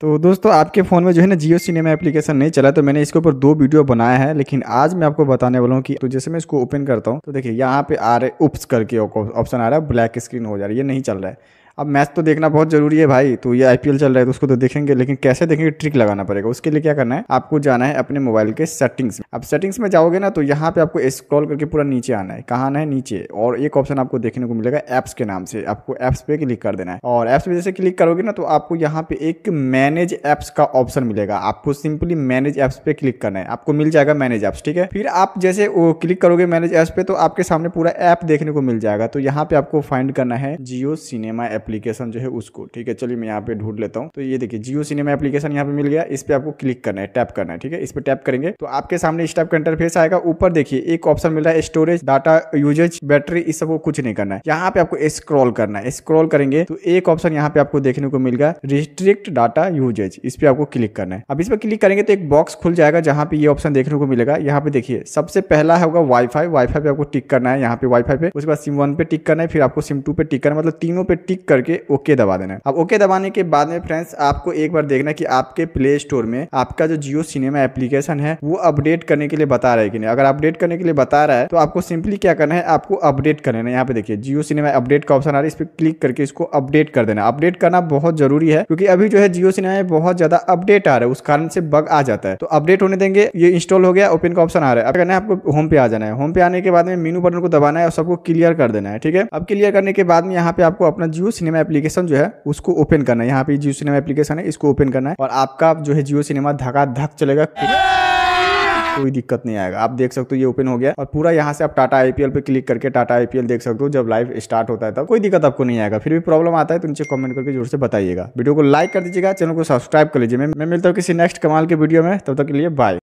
तो दोस्तों आपके फ़ोन में जो है ना जियो सिनेमा एप्लीकेशन नहीं चला तो मैंने इसके ऊपर दो वीडियो बनाया है लेकिन आज मैं आपको बताने वाला हूँ कि तो जैसे मैं इसको ओपन करता हूँ तो देखिए यहाँ पे आ रहे उप्स करके ऑप्शन आ रहा है ब्लैक स्क्रीन हो जा रही है ये नहीं चल रहा है अब मैच तो देखना बहुत जरूरी है भाई तो ये आईपीएल चल रहा है तो उसको तो देखेंगे लेकिन कैसे देखेंगे ट्रिक लगाना पड़ेगा उसके लिए क्या करना है आपको जाना है अपने मोबाइल के सेटिंग्स में अब सेटिंग्स में जाओगे ना तो यहाँ पे आपको स्क्रॉल करके पूरा नीचे आना है कहाँ आना है नीचे और एक ऑप्शन आपको देखने को मिलेगा एप्स के नाम से आपको एप्स पे क्लिक कर देना है और एप्स पे जैसे क्लिक करोगे ना तो आपको यहाँ पे एक मैनेज एप्स का ऑप्शन मिलेगा आपको सिंपली मैनेज एप्स पे क्लिक करना है आपको मिल जाएगा मैनेज एप्स ठीक है फिर आप जैसे क्लिक करोगे मैनेज एप्स पे तो आपके सामने पूरा ऐप देखने को मिल जाएगा तो यहाँ पे आपको फाइंड करना है जियो सिनेमा ऐप एप्लीकेशन जो है उसको ठीक है चलिए मैं यहाँ पे ढूंढ लेता हूँ तो ये देखिए जियो सिनेमा एप्लीकेशन यहाँ पे मिल गया इस पर आपको क्लिक करना है टैप करना है ठीक है इस पर टैप करेंगे तो आपके सामने इस टाइप का इंटरफेस आएगा ऊपर देखिए एक ऑप्शन मिल रहा है स्टोरेज डाटा यूजेज बैटरी इस सबको कुछ नहीं करना है यहाँ पे आपको स्क्रॉल करना है स्क्रॉल करेंगे तो एक ऑप्शन यहाँ पे आपको देखने को मिल गया रिस्ट्रिक्ट डाटा यूजेज इस पर आपको क्लिक करना है अब इस पर क्लिक करेंगे तो एक बॉक्स खुल जाएगा जहाँ पे ये ऑप्शन देखने को मिलेगा यहाँ पे देखिए सबसे पहला होगा वाईफाई वाईफाई पे आपको टिक करना है यहाँ पे वाईफाई पे उसके बाद सिम वन पे टिक करना है फिर आपको सिम टू पे टिक करना है मतलब तीनों पे टिक कर करके ओके दबा देना है अब ओके दबाने के बाद में फ्रेंड्स आपको एक बार देखना कि आपके प्ले स्टोर में आपका जो जियो सिनेमा एप्लीकेशन है वो अपडेट करने के लिए बता रहा है कि नहीं अगर अपडेट करने के लिए बता रहा है तो आपको सिंपली क्या करना है आपको अपडेट कर लेना यहाँ पे देखिए जियो सिनेमा अपडेट का ऑप्शन आ रहा है इस पर क्लिक करके इसको अपडेट कर देना अपडेट करना बहुत जरूरी है क्योंकि अभी जो है जियो सिनेमा में बहुत ज्यादा अपडेट आ रहा है उस कारण से बग आ जाता है तो अपडेट होने देंगे ये इंस्टॉल हो गया ओपन का ऑप्शन आ रहा है अब है आपको होम पे आ जाना है होम पे आने के बाद में मीनू बटन को दबाना है और सबको क्लियर कर देना है ठीक है अब क्लियर करने के बाद में यहाँ पे आपको अपना जियो सिनेमा एप्लीकेशन जो है उसको ओपन करना है यहाँ पे जियो सिनेमा एप्लीकेशन है इसको ओपन करना है और आपका जो है जियो सिनेमा धका धक चलेगा कोई दिक्कत नहीं आएगा आप देख सकते हो ये ओपन हो गया और पूरा यहाँ से आप टाटा आईपीएल पे क्लिक करके टाटा आईपीएल देख सकते हो जब लाइव स्टार्ट होता है तब कोई दिक्कत आपको नहीं आएगा फिर भी प्रॉब्लम आता है तो नीचे कमेंट करके जोर से बताइएगा वीडियो को लाइक कर दीजिएगा चैनल को सब्सक्राइब कर लीजिए मैं मिलता हूँ किसी नेक्स्ट कमाल के वीडियो में तब तक के लिए बाय